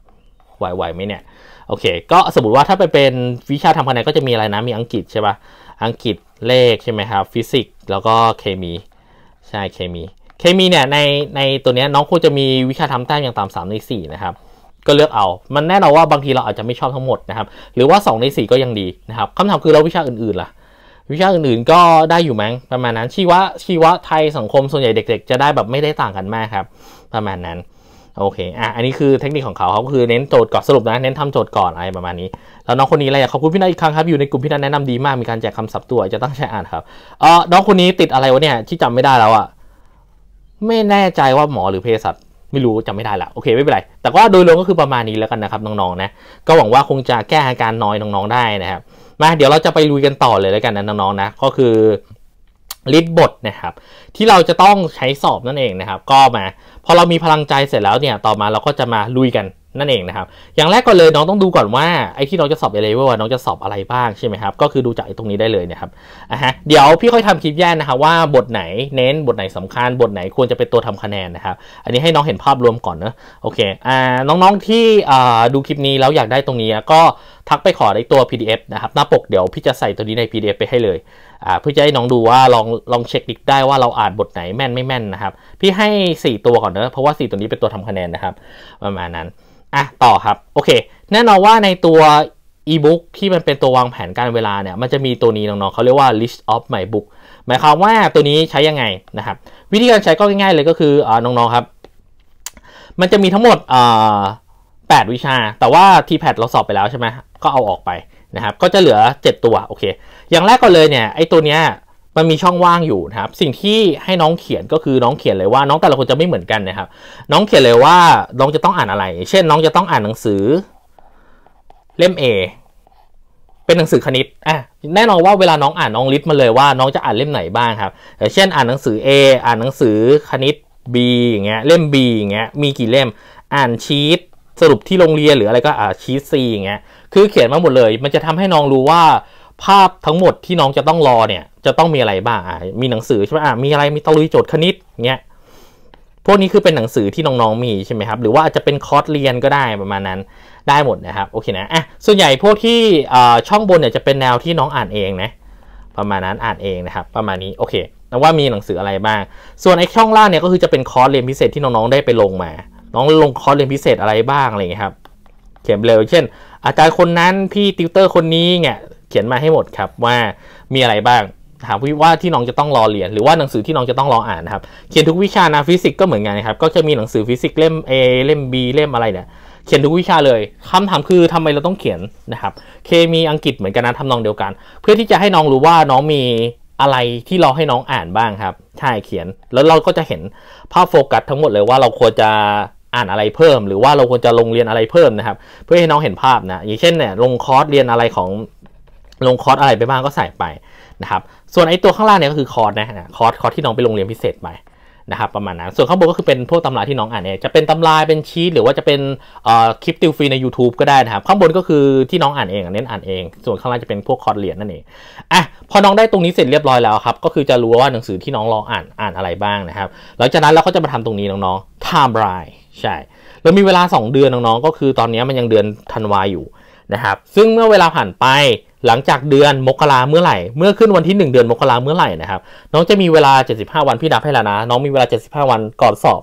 ไหวๆไหมเนี่ย โอเค ก็สมมติว่าถ้าไปเป็นวิชาทำคะแนนก็จะมีอะไรนะ มีอังกฤษใช่ปะ่ะ อังกฤษเลขใช่ไหมครับฟิสิกส์แล้วก็เคมีใช่เคมีเคมีเนี่ยในในตัวนี้น้องควรจะมีวิชาทำแต้มอย่างต่ำสามในสี่นะครับ ก็เลือกเอา มันแน่นอนว่าบางทีเราอาจจะไม่ชอบทั้งหมดนะครับ หรือว่า 2 ใน 4 ก็ยังดีนะครับคำถามคือเราวิชาอื่น ๆล่ะวิชาอื่นๆก็ได้อยู่มั้ง ประมาณนั้นชีวะชีวะไทยสังคมส่วนใหญ่เด็กๆ จะได้แบบไม่ได้ต่างกันมากครับ ประมาณนั้นโอเคอ่ะอันนี้คือเทคนิคของเขาเขาคือเน้นโจทย์ก่อนสรุปนะเน้นทำโจทย์ก่อนอะไรประมาณนี้ แล้วน้องคนนี้อะไรขอบคุณพี่นัทอีกครั้งครับ อยู่ในกลุ่มพี่นัทแนะนำดีมากมีการแจกคำศัพท์ตัวจะต้องใช้อ่านครับเออน้องคนนี้ติดอะไรวะเนี่ยที่จำไม่ได้แล้วอ่ะไม่แน่ใจว่าหมอหรือเภสัชไม่รู้จำไม่ได้ละโอเคไม่เป็นไรแต่ก็โดยรวมก็คือประมาณนี้แล้วกันนะครับน้องๆนะก็หวังว่าคงจะแก้อาการน้อยน้องๆได้นะครับมาเดี๋ยวเราจะไปลุยกันต่อเลยแล้วกันนะน้องๆนะ ก็คือลิดบทนะครับ ที่เราจะต้องใช้สอบนั่นเองนะครับ ก็มาพอเรามีพลังใจเสร็จแล้วเนี่ย ต่อมาเราก็จะมาลุยกันนั่นเองนะครับ อย่างแรกก่อนเลยน้องต้องดูก่อนว่าไอ้ที่น้องจะสอบเอเลเวอร์น้องจะสอบอะไรบ้างใช่ไหมครับ ก็คือดูจากไอ้ตรงนี้ได้เลยนะครับอ่ะฮะเดี๋ยวพี่ค่อยทำคลิปแยกนะครับ ว่าบทไหนเน้นบทไหนสำคัญ บทไหนควรจะเป็นตัวทำคะแนนนะครับ อันนี้ให้น้องเห็นภาพรวมก่อนเนอะโอเคอ่าน้องๆที่อ่าดูคลิปนี้แล้วอยากได้ตรงนี้ก็ทักไปขอในตัว PDF นะครับหน้าปกเดี๋ยวพี่จะใส่ตัวนี้ใน PDF ไปให้เลยอ่าเพื่อจะให้น้องดูว่าลองลองเช็คดิกได้ว่าเราอ่านบทไหนแม่นไม่แม่นนะครับ พี่ให้ 4 ตัวก่อนเนอะเพราะว่า4ตัวนี้เป็นตัวทำคะแนนนะครับประมาณนั้นอ่ะต่อครับ โอเค แน่นอนว่าในตัวอีบุ๊กที่มันเป็นตัววางแผนการเวลาเนี่ย มันจะมีตัวนี้น้องๆ เขาเรียกว่า list of my book หมายความว่าตัวนี้ใช้ยังไงนะครับ วิธีการใช้ก็ง่ายๆเลยก็คืออน้องๆครับ มันจะมีทั้งหมดแปดวิชา แต่ว่าทีแพดเราสอบไปแล้วใช่ไหมก็เอาออกไปนะครับ ก็จะเหลือ 7 ตัว โอเค อย่างแรกก่อนเลยเนี่ยไอ้ตัวเนี้ยมันมีช่องว่างอยู่นะครับสิ่งที่ให้น้องเขียนก็คือน้องเขียนเลยว่า น้องแต่ละคนจะไม่เหมือนกันนะครับน้องเขียนเลยว่าน้องจะต้องอ่านอะไร เช่นน้องจะต้องอ่านหนังสือ เล่ม A เป็นหนังสือคณิตอ่ะแน่นอนว่าเวลาน้องอ่านน้องลิสต์มาเลยว่าน้องจะอ่านเล่มไหนบ้างครับเช่นอ่านหนังสือ A อ่านหนังสือคณิต B อย่างเงี้ยเล่ม B อย่างเงี้ยมีกี่เล่มอ่านชีตสรุปที่โรงเรียนหรืออะไรก็อ่านชีต C อย่างเงี้ยคือเขียนมาหมดเลยมันจะทำให้น้องรู้ว่าภาพทั้งหมดที่น้องจะต้องรอเนี่ย จะต้องมีอะไรบ้าง มีหนังสือใช่ไหมอ่ามีอะไร มีตะลุยโจทย์คณิตเงี้ยพวกนี้คือเป็นหนังสือที่น้องๆ มีใช่ไหมครับ หรือว่าอาจจะเป็นคอร์สเรียนก็ได้ประมาณนั้น ได้หมดนะครับโอเคนะอ่ะ ส่วนใหญ่พวกที่ช่องบนเนี่ยจะเป็นแนวที่น้องอ่านเองนะ ประมาณนั้นอ่านเองนะครับ ประมาณนี้ โอเค้วว่ามีหนังสืออะไรบ้าง ส่วนไอ้ช่องล่างเนี่ยก็คือจะเป็นคอร์สเรียนพิเศษที่น้องๆได้ไปลงมา น้องลงคอร์สเรียนพิเศษอะไรบ้างอะไรเงี้ยครับ เขียนเร็วเช่น อาจารย์คนนั้น พี่ติวเตอร์คนนี้เนี่ยเขียนมาให้หมดครับว่ามีอะไรบ้างถามว่าที่น้องจะต้องรอเรียนหรือว่าหนังสือที่น้องจะต้องรออ่านนะครับ เขียนทุกวิชานะฟิสิกส์ก็เหมือนกันนะครับก็จะมีหนังสือฟิสิกส์เล่ม A เล่ม B เล่มอะไรเนี่ยเขียนทุกวิชาเลยคำถามคือทำไมเราต้องเขียนนะครับเคมีอังกฤษเหมือนกันนะทำนองเดียวกัน เพื่อที่จะให้น้องรู้ว่าน้องมีอะไรที่เราให้น้องอ่านบ้างครับใช่เขียนแล้วเราก็จะเห็นภาพโฟกัสทั้งหมดเลยว่าเราควรจะอ่านอะไรเพิ่ม หรือว่าเราควรจะลงเรียนอะไรเพิ่มนะครับเพื่อให้น้องเห็นภาพนะ อย่างเช่นเนี่ยลงคอร์สเรียนอะไรของลงคอร์สอะไรไปบ้างก็ใส่ไปนะครับ ส่วนไอ้ตัวข้างล่างเนี่ยก็คือคอร์สนะ คอร์สคอร์สที่น้องไปโรงเรียนพิเศษไปนะครับประมาณนั้น ส่วนข้างบนก็คือเป็นพวกตำราที่น้องอ่านเนี่ยจะเป็นตำราเป็นชีต หรือว่าจะเป็นคลิปติวฟรีใน YouTube ก็ได้นะครับ ข้างบนก็คือที่น้องอ่านเอง เน้นอ่านเอง ส่วนข้างล่างจะเป็นพวกคอร์สเรียนนั่นเองอ่ะพอน้องได้ตรงนี้เสร็จเรียบร้อยแล้วครับ ก็คือจะรู้ว่าหนังสือที่น้องลองอ่านอ่านอะไรบ้างนะครับ หลังจากนั้นเราก็จะมาทำตรงนี้น้องๆ time line ใช่ เรามีเวลา 2 เดือนน้องๆ ก็คือตอนนี้มันยังเดือนธันวาอยู่นะครับซึ่งเมื่อเวลาผ่านไปหลังจากเดือนมกราเมื่อไหร่ เมื่อขึ้นวันที่ 1 เดือนมกราเมื่อไหร่นะครับ น้องจะมีเวลา 75 วัน พี่นับให้แล้วนะ น้องมีเวลา 75 วัน ก่อนสอบ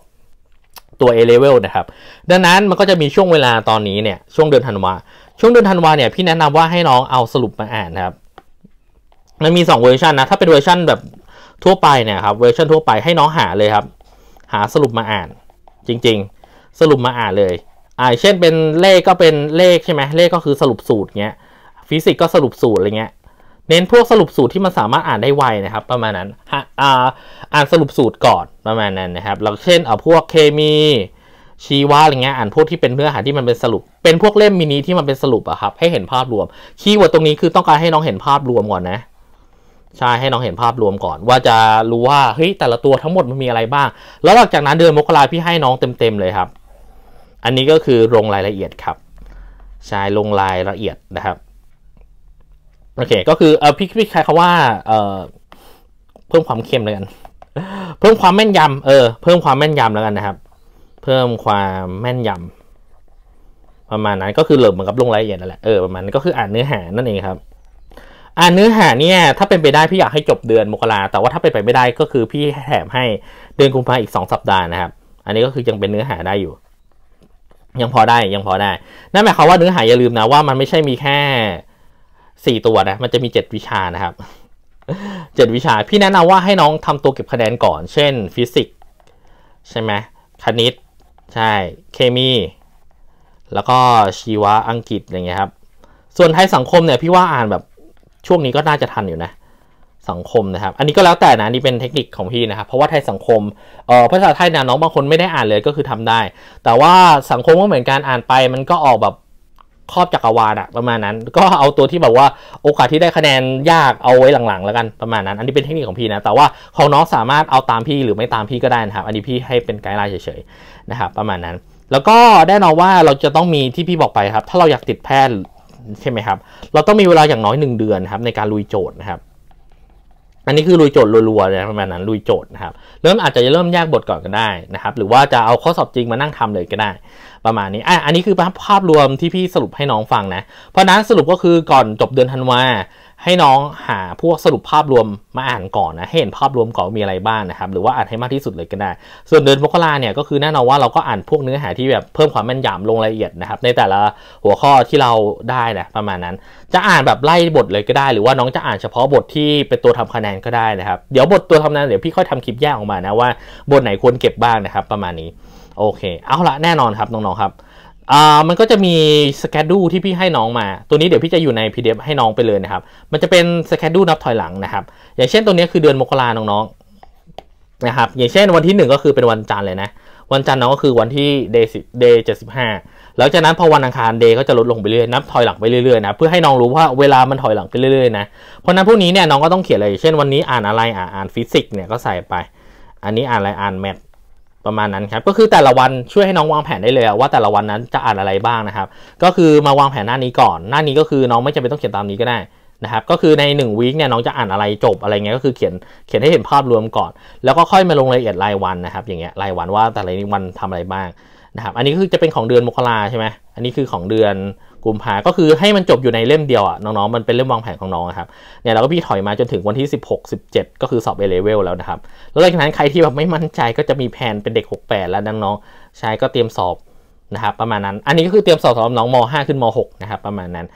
ตัว A level นะครับ ดังนั้นมันก็จะมีช่วงเวลาตอนนี้เนี่ย ช่วงเดือนธันวาช่วงเดือนธันวาเนี่ยพี่แนะนำว่าให้น้องเอาสรุปมาอ่านนะครับมันมี 2 เวอร์ชันนะถ้าเป็นเวอร์ชันแบบทั่วไปเนี่ยครับเวอร์ชันทั่วไปให้น้องหาเลยครับ หาสรุปมาอ่าน จริงๆสรุปมาอ่านเลยอ่าเช่นเป็นเลขก็เป็นเลขใช่ไหมเลขก็คือสรุปสูตรเงี้ยฟิสิกส์ก็สรุปสูตรอะไรเงี้ย เน้นพวกสรุปสูตรที่มันสามารถอ่านได้ไวนะครับ ประมาณนั้น อ่า อ่านสรุปสูตรก่อนประมาณนั้นนะครับ แล้วเช่นเอาพวกเคมี ชีวะอะไรเงี้ย อ่านพวกที่เป็นเนื้อหาที่มันเป็นสรุป เป็นพวกเล่มมินิที่มันเป็นสรุปอะครับ ให้เห็นภาพรวม คีย์เวิร์ดตรงนี้คือต้องการให้น้องเห็นภาพรวมก่อนนะ ใช่ให้น้องเห็นภาพรวมก่อน ว่าจะรู้ว่า เฮ้ย แต่ละตัวทั้งหมดมันมีอะไรบ้าง แล้วหลังจากนั้นเดือนมกราพี่ให้น้องเต็มๆเลยครับ อันนี้ก็คือลงรายละเอียดครับ ใช่ลงรายละเอียดนะครับโอเคก็คือเออพี่ พี่ใช้คำว่าเออเพิ่มความเข้มเลยกันเพิ่มความแม่นยำเออ เพิ่มความแม่นยำแล้วกันนะครับ เพิ่มความแม่นยำประมาณนั้นก็คือเหลิมเหมือนกับลงรายละเอียดนั่นแหละเออประมาณนั้นก็คืออ่านเนื้อหานั่นเองครับ อ่านเนื้อหาเนี่ยถ้าเป็นไปได้ พี่อยากให้จบเดือนมกราแต่ว่าถ้าเป็นไปไม่ได้ก็คือพี่แถมให้เดือนกุมภาอีก2 สัปดาห์นะครับ อันนี้ก็คือยังเป็นเนื้อหาได้อยู่ ยังพอได้ยังพอได้นั่นหมายความว่าเนื้อหาอย่าลืมนะ ว่ามันไม่ใช่มีแค่สี่ตัวนะมันจะมีเจ็ดวิชา นะครับเจ็ดวิชา พี่แนะนำว่าให้น้องทำตัวเก็บคะแนนก่อนเช่น ฟิสิกส์ใช่ไหมคณิตใช่เคมี แล้วก็ชีวะอังกฤษอย่างเงี้ยครับส่วนไทยสังคมเนี่ยพี่ว่าอ่านแบบช่วงนี้ก็น่าจะทันอยู่นะ สังคมนะครับ อันนี้ก็แล้วแต่นะนี่เป็นเทคนิคของพี่นะครับ เพราะว่าไทยสังคมเอ่อภาษาไทยเนี่ยน้องบางคนไม่ได้อ่านเลยก็คือทำได้ แต่ว่าสังคมก็เหมือนการอ่านไปมันก็ออกแบบครอบจักรวาลอะประมาณนั้นก็เอาตัวที่แบบว่าโอกาสที่ได้คะแนนยากเอาไว้หลังๆแล้วกันประมาณนั้น อันนี้เป็นเทคนิคของพี่นะแต่ว่าของน้องสามารถเอาตามพี่หรือไม่ตามพี่ก็ได้นะครับอันนี้พี่ให้เป็นไกด์ไลน์เฉยๆนะครับ ประมาณนั้น แล้วก็แน่นอนว่าเราจะต้องมีที่พี่บอกไปครับถ้าเราอยากติดแพทย์ใช่ไหมครับ เราต้องมีเวลาอย่างน้อย 1 เดือนครับในการลุยโจทย์นะครับอันนี้คือลุยโจทย์รัวๆนะประมาณนั้นลุยโจทย์นะครับเริ่มอาจจะเริ่มแยกบทก่อนก็ได้นะครับ หรือว่าจะเอาข้อสอบจริงมานั่งทำเลยก็ได้ประมาณนี้ อ่ะอันนี้คือภาพรวมที่พี่สรุปให้น้องฟังนะ เพราะนั้นสรุปก็คือก่อนจบเดือนธันวาให้น้องหาพวกสรุปภาพรวมมาอ่านก่อนนะให้เห็นภาพรวมก่อนมีอะไรบ้างนะครับ หรือว่าอ่านให้มากที่สุดเลยก็ได้ ส่วนเดือนมกราเนี่ยก็คือแน่นอนว่าเราก็อ่านพวกเนื้อหาที่แบบเพิ่มความแม่นยำลงรายละเอียดนะครับในแต่ละหัวข้อที่เราได้นะประมาณนั้น จะอ่านแบบไล่บทเลยก็ได้ หรือว่าน้องจะอ่านเฉพาะบทที่เป็นตัวทำคะแนนก็ได้นะครับ เดี๋ยวบทตัวทำคะแนนเดี๋ยวพี่ค่อยทำคลิปแยกออกมานะ ว่า บทไหนควรเก็บบ้างนะครับประมาณนี้โอเคเอาละแน่นอนครับน้องๆครับอ่ามันก็จะมีสแกดูที่พี่ให้น้องมา ตัวนี้เดี๋ยวพี่จะอยู่ใน PDF ให้น้องไปเลยนะครับมันจะเป็นสแกดูนับถอยหลังนะครับอย่างเช่นตัวนี้คือเดือนมกราน้องๆนะครับอย่างเช่นวันที่1ก็คือเป็นวันจันทร์เลยนะวันจันทร์น้องก็คือวันที่เดย์เดย์เจ็ดสิบห้าแล้วจากนั้นพอวันอังคารเดย์ก็จะลดลงไปเรื่อยนับถอยหลังไปเรื่อยๆนะเพื่อให้น้องรู้ว่าเวลามันถอยหลังไปเรื่อยๆนะเพราะนั้นพวกนี้เนี่ยน้องก็ต้องเขียนเลยเช่นวันนี้อ่านอะไรอ่านฟิสิกส์เนี่ยก็ใส่ไป อันนี้อ่านอะไรอ่านแมทประมาณนั้นครับก็คือแต่ละวันช่วยให้น้องวางแผนได้เลยว่าแต่ละวันนั้นจะอ่านอะไรบ้างนะครับ ก็คือมาวางแผนหน้านี้ก่อน หน้านี้ก็คือน้องไม่จำเป็นต้องเขียนตามนี้ก็ได้นะครับ ก็คือใน1วีคเนี่ยน้องจะอ่านอะไรจบอะไรเงี้ยก็คือเขียนเขียนให้เห็นภาพรวมก่อน แล้วก็ค่อยมาลงรายละเอียดรายวันนะครับ อย่างเงี้ยรายวันว่าแต่ละวันทำอะไรบ้างนะครับ อันนี้คือจะเป็นของเดือนมกราใช่ไหมอันนี้คือของเดือนกุมภาก็คือให้มันจบอยู่ในเล่มเดียวอ่ะน้องๆ มันเป็นเล่มวางแผนของน้องครับ เนี่ยเราก็พี่ถอยมาจนถึงวันที่ 16 17 ก็คือสอบเอเลเวลแล้วนะครับ แล้วหลังจากนั้นใครที่แบบไม่มั่นใจก็จะมีแผน เป็นเด็ก 68 แล้วน้องๆใช้ก็เตรียมสอบนะครับประมาณนั้น อันนี้ก็คือเตรียมสอบสำหรับน้องม .5 ขึ้นม .6 นะครับประมาณนั้น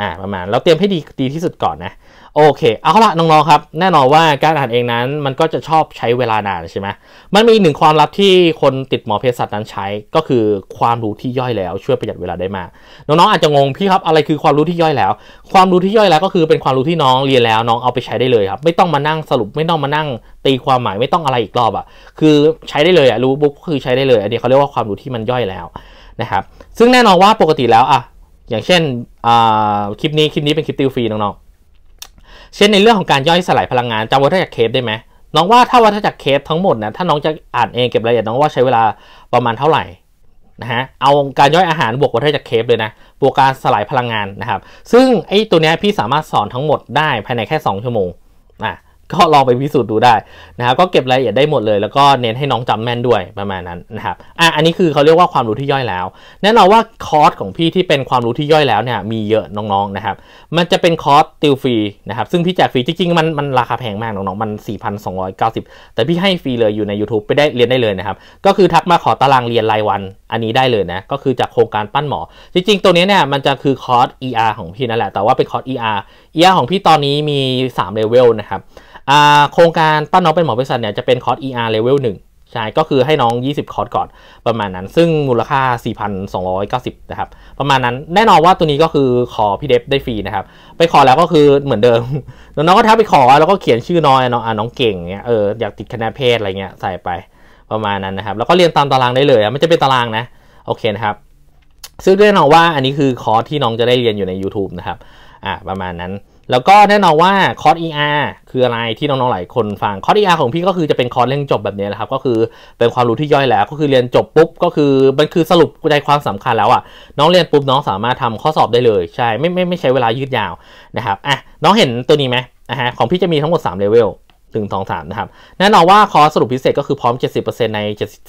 อ่าประมาณเราเตรียมให้ดีดีที่สุดก่อนนะ โอเคเอาละน้องๆครับแน่นอนว่าการอ่านเองนั้นมันก็จะชอบใช้เวลานานใช่ไหมมันมีหนึ่งความลับที่คนติดหมอเภสัชนั้นใช้ก็คือความรู้ที่ย่อยแล้ว ช่วยประหยัดเวลาได้มากน้องๆอาจจะงงพี่ครับอะไรคือความรู้ที่ย่อยแล้ว ความรู้ที่ย่อยแล้วก็คือเป็นความรู้ที่น้องเรียนแล้วน้องเอาไปใช้ได้เลยครับ ไม่ต้องมานั่งสรุปไม่ต้องมานั่งตีความหมายไม่ต้องอะไรอีกรอบอะ่ะคือใช้ได้เลยอะ่ะรู้บุ๊กคือใช้ได้เลยอันนี้เขาเรียกว่าความรู้ที่มันย่อยแล้วนะครับซึ่งแน่นอนว่าปกติแล้วอ่ะอย่างเช่นคลิปนี้ คลิปนี้เป็นคลิปติว ฟรีน้องๆ เช่นในเรื่องของการย่อยสลายพลังงานจำวัฏจักรเคปได้ไหมน้องว่าถ้าวัฏจักรเคปทั้งหมดนะถ้าน้องจะอ่านเองเก็บรายละเอียดน้องว่าใช้เวลาประมาณเท่าไหร่นะฮะเอาการย่อยอาหารบวกวัฏจักรเคปเลยนะบวกการสลายพลังงานนะครับ ซึ่งไอ้ตัวนี้พี่สามารถสอนทั้งหมดได้ภายในแค่ 2 ชั่วโมงอ่ะก็ลองไปพิสูจน์ดูได้นะครับก็เก็บรายละเอียดได้หมดเลยแล้วก็เน้นให้น้องจำแม่นด้วยประมาณนั้นนะครับอ่ะอันนี้คือเขาเรียกว่าความรู้ที่ย่อยแล้วแน่นอนว่าคอร์สของพี่ที่เป็นความรู้ที่ย่อยแล้วเนี่ยมีเยอะน้องๆนะครับมันจะเป็นคอร์สติวฟรีนะครับซึ่งพี่แจกฟรีจริงๆมันมันราคาแพงมากน้องๆ มัน 4,290 แต่พี่ให้ฟรีเลยอยู่ใน YouTube ไปได้เรียนได้เลยนะครับก็คือทักมาขอตารางเรียนรายวันอันนี้ได้เลยนะก็คือจากโครงการปั้นหมอ จริงๆตัวนี้เนี่ยมันจะคือคอร์ส ER ของพี่นั่นแหละแต่ว่าเป็นคอร์ส ER เอียของพี่ตอนนี้มี3เลเวลนะครับ โครงการป้าน้องเป็นหมอบริษัทเนี่ยจะเป็นคอร์ส ER เลเวลหนึ่งใช่ก็คือให้น้อง 20 คอร์สก่อน ประมาณนั้น ซึ่งมูลค่า 4,290นะครับ ประมาณนั้นแน่นอนว่าตัวนี้ก็คือขอพี่เดฟได้ฟรีนะครับ ไปขอแล้วก็คือเหมือนเดิม น้องก็ทักไปขอ แล้วก็เขียนชื่อน้อยน้อง่น้องเก่งเงี้ยเอออยากติดคณะเพศอะไรเงี้ยใส่ไปประมาณนั้นนะครับ แล้วก็เรียนตามตารางได้เลยมันจะเป็นตารางนะ โอเคนะครับซึ่งแน่นอนว่าอันนี้คือคอร์สที่น้องจะได้เรียนอยู่ใน YouTube นะครับอ่ะประมาณนั้น แล้วก็แน่นอนว่าคอร์ส ER คืออะไรที่น้องๆหลายคนฟังคอร์ส ER ของพี่ก็คือจะเป็นคอร์สเรียนจบแบบนี้แหละครับ ก็คือเป็นความรู้ที่ย่อยแล้วก็คือเรียนจบปุ๊บ ก็คือมันคือสรุปใจความสำคัญแล้วอ่ะน้องเรียนปุ๊บน้องสามารถทำข้อสอบได้เลย ใช่ไม่ไม่ไม่ใช้เวลายืดยาวนะครับอ่ะน้องเห็นตัวนี้ไหมนะฮะของพี่จะมีทั้งหมด3เลเวลถึงสองสามนะครับแน่นอนว่าคอร์สสรุปพิเศษก็คือพร้อม70%ใน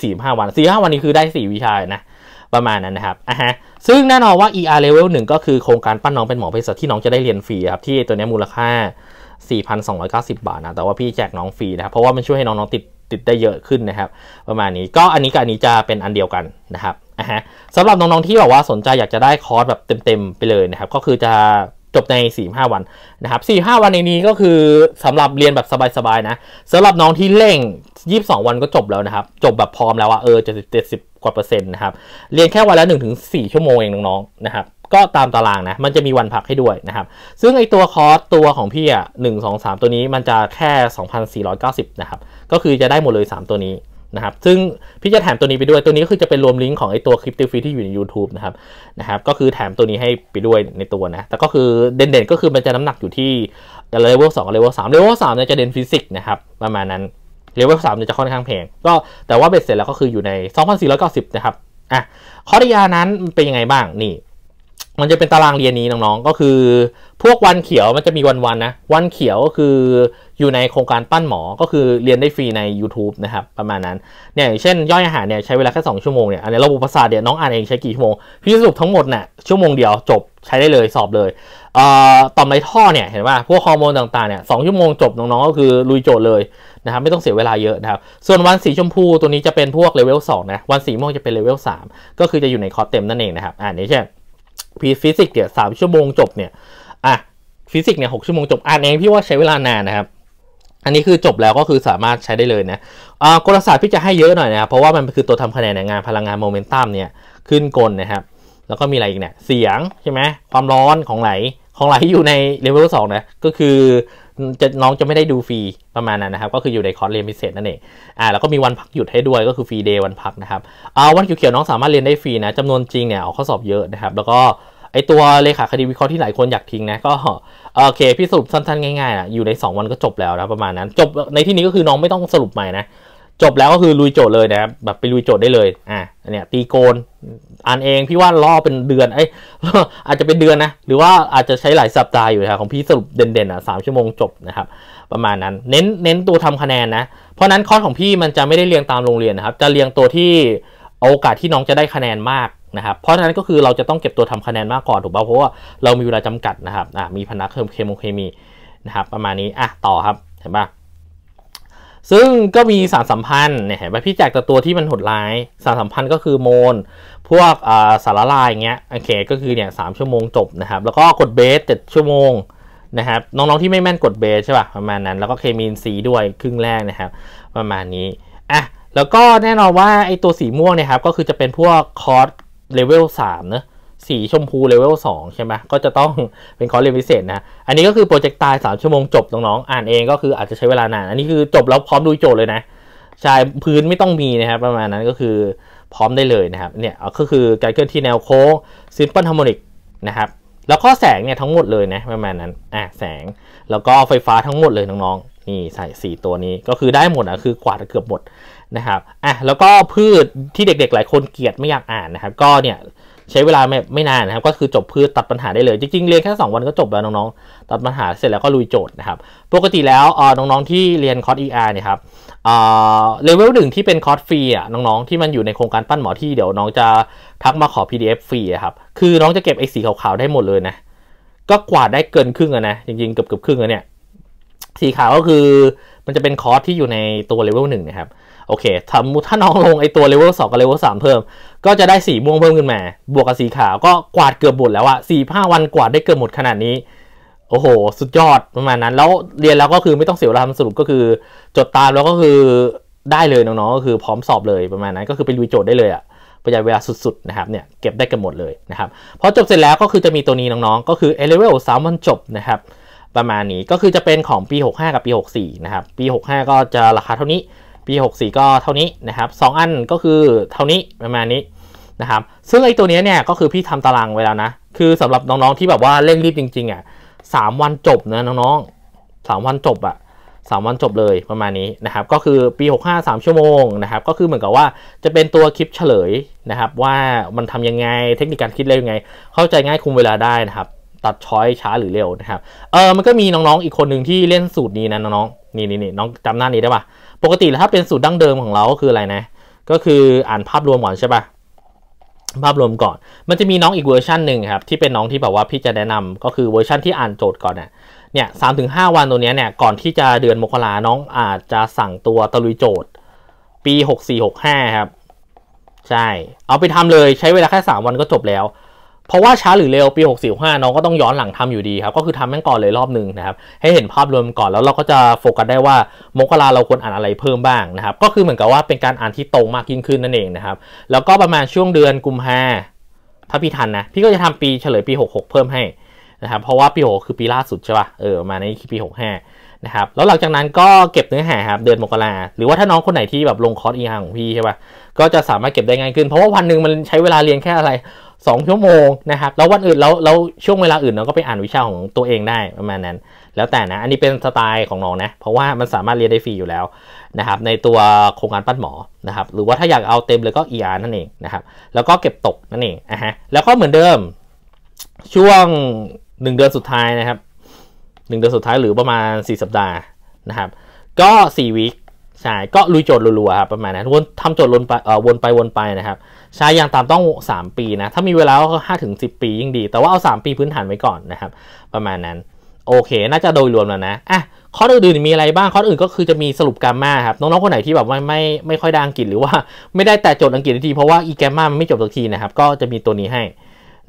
45วัน45วันนี้คือได้ 4 วิชานะประมาณนั้นนะครับอ่ะฮะซึ่งแน่นอนว่า ER level 1 ก็คือโครงการปั้นน้องเป็นหมอเภสัชที่น้องจะได้เรียนฟรีครับที่ตัวนี้มูลค่า 4,290 บาทนะ แต่ว่าพี่แจกน้องฟรีนะครับเพราะว่ามันช่วยให้น้องๆติดติดได้เยอะขึ้นนะครับประมาณนี้ก็อันนี้กับอันนี้จะเป็นอันเดียวกันนะครับอ่ะฮะสำหรับน้องๆที่แบบว่าสนใจอยากจะได้คอร์สแบบเต็มๆ ไปเลยนะครับก็คือจะจบใน4าวันนะครับ4าวันในนี้ก็คือสำหรับเรียนแบบสบายๆนะสำหรับน้องที่เร่ง 22 วันก็จบแล้วนะครับจบแบบพร้อมแล้วอะเออจะิบกว่าเปอร์เซ็นต์นะครับ เรียนแค่วันละหนึึ่งงถสี่ชั่วโมงเองน้องๆนะครับก็ตามตารางนะมันจะมีวันพักให้ด้วยนะครับ ซึ่งไอตัวคอร์สตัวของพี่อ่ะหนึ่งสองสามตัวนี้มันจะแค่สองพันสสี่ร้อยเกาิบนะครับ ก็คือจะได้หมดเลยสามตัวนี้นะครับ ซึ่งพี่จะแถมตัวนี้ไปด้วย ตัวนี้ก็คือจะเป็นรวมลิงก์ของไอตัวคลิปติฟีที่อยู่ในยู u t u b e นะครับ นะครับ ก็คือแถมตัวนี้ให้ไปด้วยในตัวนะ แต่ก็คือเด่นๆก็คือมันจะน้ำหนักอยู่ที่เลเวลสองเลเวลสามเลเวลสามเนี่ยจะเด่นฟิสิกส์นะครับประมาณนั้น เลเวลสามเนี่ยจะค่อนข้างแพง ก็แต่ว่าเบ็ดเสร็จแล้วก็คืออยู่ใน 2490 นะครับ อ่ะข้อดียานั้นเป็นยังไงบ้างนี่มันจะเป็นตารางเรียนนี้ น้องๆ ก็คือ พวกวันเขียวมันจะมีวันๆนะ วันเขียวก็คืออยู่ในโครงการปั้นหมอ ก็คือเรียนได้ฟรีใน YouTube นะครับ ประมาณนั้น เนี่ยเช่นย่อยอาหารเนี่ยใช้เวลาแค่ 2 ชั่วโมงเนี่ย อันนี้ระบบประสาทเนี่ยน้องอ่านเอง ใช้กี่ชั่วโมง พี่สรุปทั้งหมดเนี่ยชั่วโมงเดียวจบใช้ได้เลยสอบเลยเอ่อต่อมไรท่อเนี่ยเห็นว่าพวกฮอร์โมนต่างๆเนี่ยสชั่วโมงจบน้องๆก็คือลุยโจทย์เลยนะครับไม่ต้องเสียเวลาเยอะนะครับ ส่วนวันสีชมพูตัวนี้จะเป็นพวกเลเวล2นะ วันสีม่วงจะเป็นเลเวล3ก็คือจะอยู่ในคอร์สเต็มนั่นเองนะครับอ่านนี้เช่นพีฟิสิกส์เนี่ยสามชั่วโมงจบเนี่ย อ่ะฟิสิกส์เนี่ยหกชั่วโมงจบอ่านเองพี่ว่าใช้เวลานานนะครับ อันนี้คือจบแล้วก็คือสามารถใช้ได้เลยนะอ่ากลศาสตร์พี่จะให้เยอะหน่อยนะครับเพราะว่ามันคือตัวทำคะแนนในงานพลังงานโมเมนตัมเนี่ยขึ้นกลนะครับ แล้วก็มีอะไรอีกเนี่ย เสียงใช่ไหมความร้อนของไหลของไหลอยู่ในเลเวลสองนะ ก็คือจะน้องจะไม่ได้ดูฟรีประมาณนั้นนะครับ ก็คืออยู่ในคอร์สเรียนพิเศษ นั่นเอง อ่าแล้วก็มีวันพักหยุดให้ด้วยก็คือฟรีเดย์วันพักนะครับ อ่าวันเขียวๆน้องสามารถเรียนได้ฟรีนะจำนวนจริงเนี่ยเอาข้อสอบเยอะนะครับแล้วก็ไอตัวเลขาคดีวิเคราะห์ที่หลายคนอยากทิ้งนะก็โอเค พี่สรุปสั้นๆง่ายๆอ่ะอยู่ใน 2 วันก็จบแล้วนะประมาณนั้น จบในที่นี้ก็คือน้องไม่ต้องสรุปใหม่นะจบแล้วก็คือลุยโจทย์เลยนะครับแบบไปลุยโจทย์ได้เลยอ่ะเนี่ยตีโกนอ่านเองพี่ว่าล่อเป็นเดือนไอ้อาจจะเป็นเดือนนะหรือว่าอาจจะใช้หลายสัปดาห์อยู่นะของพี่สรุปเด่นๆอ่ะสามชั่วโมงจบนะครับประมาณนั้น เน้นเน้นตัวทำคะแนนนะเพราะนั้นคอร์สของพี่มันจะไม่ได้เรียงตามโรงเรียนนะครับจะเรียงตัวที่โอกาสที่น้องจะได้คะแนนมากนะครับเพราะฉะนั้นก็คือเราจะต้องเก็บตัวทำคะแนนมากก่อนถูกป่ะเพราะว่าเรามีเวลาจำกัดนะครับอ่ามีพนักเคมเคมีนะครับประมาณนี้อ่ะต่อครับเห็นป่ะซึ่งก็มีสารสัมพันธ์เนี่ยเห็นปหพี่แจกแต่ตัวที่มันหดร้ายสารสัมพันธ์ก็คือโมนพวกสารละลายอย่างเงี้ยโอเคก็คือเนี่ยสชั่วโมงจบนะครับแล้วก็กดเบสเจ็ดชั่วโมงนะครับน้องๆที่ไม่แม่นกดเบสใช่ป่ะประมาณนั้น แล้วก็เคมีนสีด้วยครึ่งแรกนะครับประมาณนี้อ่ะแล้วก็แน่นอนว่าไอตัวสีม่วงเนี่ยครับก็คือจะเป็นพวกคอร์สเลเวลสามเนะสีชมพูเลเวลสองใช่ไหมก็จะต้องเป็นคอร์สเรียนพิเศษนะอันนี้ก็คือโปรเจกต์ตายสามชั่วโมงจบน้องๆอ่านเองก็คืออาจจะใช้เวลานาน อันนี้คือจบแล้วพร้อมดูโจทย์เลยนะชายพื้นไม่ต้องมีนะครับประมาณนั้นก็คือพร้อมได้เลยนะครับเนี่ยก็คือการเคลื่อนที่แนวโค้งซิมเปิลฮาร์โมนิกนะครับแล้วก็แสงเนี่ยทั้งหมดเลยนะประมาณนั้นอ่ะแสงแล้วก็ไฟฟ้าทั้งหมดเลยน้องๆนี่ใส่ 4 ตัวนี้ก็คือได้หมดนะคือกวาดเกือบหมดนะครับอ่ะแล้วก็พืชที่เด็กๆ หลายคนเกลียดไม่อยากอ่านนะครับก็เนี่ยใช้เวลาไม่ไม่นานนะครับก็คือจบพืชตัดปัญหาได้เลย จริงๆ เรียนแค่ 2 วันก็จบแล้วน้องๆตัดปัญหาเสร็จแล้วก็ลุยโจทย์นะครับปกติแล้วออน้องๆที่เรียนคอร์สเออเนี่ยครับเลเวลหนึ่งที่เป็นคอร์สฟรีอ่ะน้องๆ ที่มันอยู่ในโครงการปั้นหมอที่เดี๋ยวน้องจะทักมาขอ PDF ฟรีครับคือน้องจะเก็บไอ้สีขาวๆได้หมดเลยนะก็กวาดได้เกินครึ่งอะนะจริงๆเกือบเกือบครึ่งอะเนี่ยสีขาวก็คือมันจะเป็นคอร์สที่อยู่ในตัวเลเวลหนึ่งนะครับโอเคทำถ้าน้องลงไอตัวเลเวลสองกับเลเวลสามเพิ่ม ก็จะได้สีม่วงเพิ่มขึ้นมาบวกกับสีขาวก็กวาดเกือบหมดแล้วอะสี่ห้าวันกวาดได้เกือบหมดขนาดนี้ โอ้โห สุดยอดประมาณนั้นแล้วเรียนแล้วก็คือไม่ต้องเสียเวลาทำสรุปก็คือจดตามแล้วก็คือได้เลย น้องๆ ก็คือพร้อมสอบเลยประมาณนั้นก็คือไปลุยโจทย์ได้เลยอะประหยัดเวลาสุดๆนะครับเนี่ย เก็บได้กันหมดเลยนะครับพอจบเสร็จแล้วก็คือจะมีตัวนี้น้องๆก็คือ A level 3วันจบนะครับประมาณนี้ก็คือจะเป็นของปี 65 กับปี64นะครับปี65ก็จะราคาเท่านี้ ปี 64 ก็เท่านี้นะครับ 2 อันก็คือเท่านี้ประมาณนี้นะครับซึ่งไอ้ตัวนี้เนี่ยก็คือพี่ทำตารางไว้แล้วนะคือสำหรับน้องๆที่แบบว่าเร่งรีบจริงๆอ่ะสามวันจบนะน้องๆสามวันจบอ่ะสามวันจบเลยประมาณนี้นะครับก็คือปี 65 3 ชั่วโมงนะครับก็คือเหมือนกับว่าจะเป็นตัวคลิปเฉลยนะครับ ว่ามันทำยังไงเทคนิคการคิดเลไยังไง เข้าใจง่ายคุมเวลาได้นะครับตัดช้อยช้าหรือเร็วนะครับ เออมันก็มีน้องๆอีกคนหนึ่งที่เล่นสูตรนี้นะน้องๆนี่นี่นี่น้องจำหน้านี้ได้ปะปกติแล้วถ้าเป็นสูตรดั้งเดิมของเราก็คืออะไรนะ ก็คืออ่านภาพรวมก่อนใช่ปะภาพรวมก่อน มันจะมีน้องอีกเวอร์ชันหนึ่งครับที่เป็นน้องที่แบบว่าพี่จะแนะนำ ก็คือเวอร์ชันที่อ่านโจทย์ก่อนเนี่ยเนี่ยสามถึงห้าวันตัวเนี้ยเนี่ยก่อนที่จะเดือนมกราน้องอาจจะสั่งตัวตะลุยโจทย์ ปีหกสี่หกห้าครับใช่ เอาไปทำเลย ใช้เวลาแค่สามวันก็จบแล้วเพราะว่าช้าหรือเร็วปี 645น้องก็ต้องย้อนหลังทำอยู่ดีครับก็คือทำแม่งก่อนเลยรอบหนึ่งนะครับให้เห็นภาพรวมก่อนแล้วเราก็จะโฟกัสได้ว่ามกราเราควรอ่านอะไรเพิ่มบ้างนะครับก็คือเหมือนกับว่าเป็นการอ่านที่ตรงมากยิ่งขึ้นนั่นเองนะครับแล้วก็ประมาณช่วงเดือนกุมภาถ้าพี่ทันนะพี่ก็จะทำปีเฉลยปี66เพิ่มให้นะครับเพราะว่าปี6คือปีล่าสุดใช่ป่ะเออมาในปี65นะครับแล้วหลังจากนั้นก็เก็บเนื้อหาครับเดือนมกราหรือว่าถ้าน้องคนไหนที่แบบลงคอร์สอีอาของพี่ใช่ป่ะก็จะสามารถเก็บได้ง่ายขึ้น เพราะว่าวันหนึ่งมันใช้เวลาเรียนแค่อะไรสองชั่วโมงนะครับแล้ววันอื่นแล้วแล้วช่วงเวลาอื่นเราก็ไปอ่านวิชาของตัวเองได้ประมาณนั้น แล้วแต่นะอันนี้เป็นสไตล์ของน้องนะ เพราะว่ามันสามารถเรียนได้ฟรีอยู่แล้วนะครับ ในตัวโครงการปั้นหมอนะครับ หรือว่าถ้าอยากเอาเต็มเลยก็ ER นั่นเองนะครับ แล้วก็เก็บตกนั่นเองอะฮะแล้วก็เหมือนเดิมช่วง 1 เดือนสุดท้ายนะครับ 1 เดือนสุดท้ายหรือประมาณ 4 สัปดาห์นะครับ ก็4วีคใช่ก็ลุยโจทย์รัวๆครับประมาณนั้นวนทำโจทย์วนไปวนไปวนไปนะครับใช้อย่างตามต้อง 3 ปีนะถ้ามีเวลาก็ห้าถึงสิปียิ่งดี แต่ว่าเอา 3 ปีพื้นฐานไว้ก่อนนะครับประมาณนั้น โอเคน่าจะโดยรวมแล้วนะอ่ะข้ออื่นๆมีอะไรบ้างข้ออื่นก็คือจะมีสรุปกรมมาครับน้อง ๆ คนไหนที่แบบไม่ไม่ไม่ค่อยดังกฤษ หรือว่าไม่ได้แต่จดอังกฤษทีเพราะว่าอีแกมมามันไม่จบสักทีนะครับก็จะมีตัวนี้ให้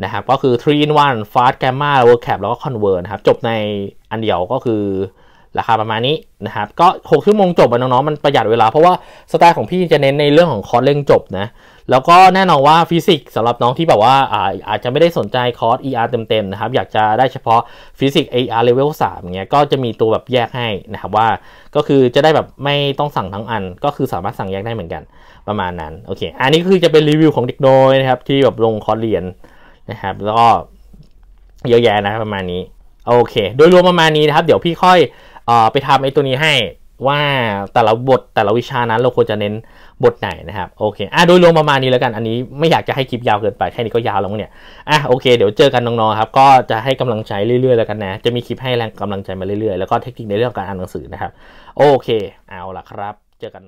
นะครับก็คือ3 in 1 fast gamma w o r c a p แล้วก็ convert นะครับจบในอันเดียวก็คือราคาประมาณนี้นะครับก็6ชั่วโมงจบน้องๆมันประหยัดเวลาเพราะว่าสไตล์ของพี่จะเน้นในเรื่องของคอร์สเร่งจบนะแล้วก็แน่นอนว่าฟิสิกส์สำหรับน้องที่แบบว่าอาจจะไม่ได้สนใจคอร์ส ER เต็มๆนะครับอยากจะได้เฉพาะฟิสิกส์ AR level 3ามเงี้ยก็จะมีตัวแบบแยกให้นะครับว่าก็คือจะได้แบบไม่ต้องสั่งทั้งอันก็คือสามารถสั่งแยกได้เหมือนกันประมาณนั้นโอเคอันนี้คือจะเป็นรีวิวของเด็กน้อยนะครับที่แบบลงคอร์สเรียนนะครับแล้วก็เยอะแยะนะประมาณนี้ โอเค โดยรวมประมาณนี้นะครับ เดี๋ยวพี่ค่อยอไปทำไอ้ตัวนี้ให้ว่าแต่ละบทแต่ละวิชานั้นเราควรจะเน้นบทไหนนะครับโอเคอ่ะโดยรวมประมาณนี้แล้วกันอันนี้ไม่อยากจะให้คลิปยาวเกินไปแค่นี้ก็ยาวแล้วเนี่ยอ่ะโอเค เดี๋ยวเจอกันน้องๆครับก็จะให้กำลังใจเรื่อย ๆ แล้วกันนะ จะมีคลิปให้แรงกำลังใจมาเรื่อย ๆ แล้วก็เทคนิคในเรื่องการอ่านหนังสือนะครับ โอเคเอาล่ะครับเจอกัน